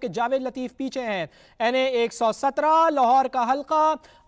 के जावेद लतीफ़ पीछे हैं एन ए एक सौ सत्रह लाहौर का हल्का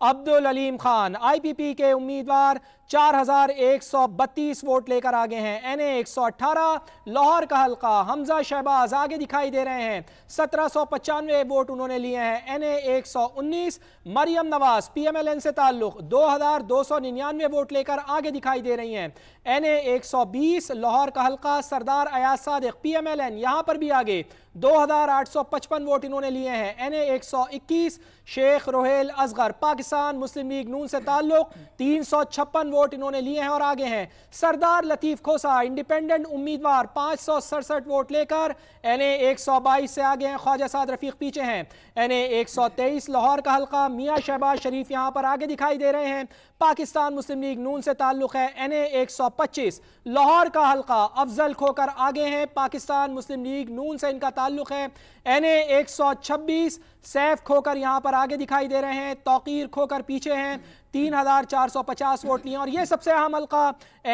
Abdul Aleem Khan I P P के उम्मीदवार चार हजार एक सौ बत्तीस वोट लेकर आगे हैं एन ए एक सौ अठारह लाहौर का हल्का हमजा शहबाज आगे दिखाई दे रहे हैं सत्रह सौ पचानवे वोट उन्होंने लिए हैं एन ए एक सौ उन्नीस Maryam Nawaz P M L N से ताल्लुक दो हजार दो सौ निन्यानवे वोट लेकर आगे दिखाई दे रही हैं एन ए एक सौ बीस लाहौर का हल्का Sardar Ayaz Sadiq P M L N यहाँ पर भी आगे दो हजार आठ सौ 155 वोट इन्होंने लिए हैं एन ए एक सौ इक्कीस शेख रोहेल असगर पाकिस्तान मुस्लिम लीग नून से ताल्लुक तीन सौ छप्पन वोट इन्होंने लिए हैं और आगे हैं सरदार लतीफ खोसा इंडिपेंडेंट उम्मीदवार पाँच सौ सड़सठ वोट लेकर एन ए एक सौ बाईस से आगे हैं ख्वाजा साद रफीक पीछे हैं एन ए एक सौ तेईस लाहौर का हल्का मियाँ शहबाज शरीफ यहाँ पर आगे दिखाई दे रहे हैं पाकिस्तान मुस्लिम लीग नून से ताल्लुक है एन ए एक सौ पच्चीस लाहौर का हल्का अफजल खोकर आगे हैं पाकिस्तान मुस्लिम लीग नून से इनका ताल्लुक है एन सौ 126 सैफ खोकर यहां पर आगे दिखाई दे रहे हैं तोकीर खोकर पीछे हैं 3450 वोट लिए और ये सबसे अहम हल्का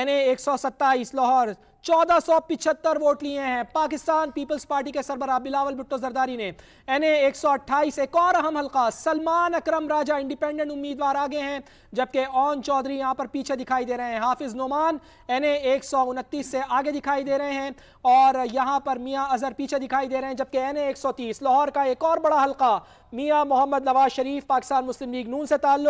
एन ए एक लाहौर पिछहत्तर वोट लिए हैं पाकिस्तान पीपल्स पार्टी के सरबरा बिलावल भुट्टो जरदारी ने एन ए एक और अहम हल्का सलमान अक्रम राजा इंडिपेंडेंट उम्मीदवार आगे हैं जबकि ओन चौधरी यहां पर पीछे दिखाई दे रहे हैं हाफिज नुमान सौ उनतीस से आगे दिखाई दे रहे हैं और यहां पर मियां अजहर पीछे दिखाई दे रहे हैं जबकि एन ए लाहौर का एक और बड़ा हल्का मियाँ मोहम्मद नवाज शरीफ पाकिस्तान मुस्लिम लीग नून से ताल्लुक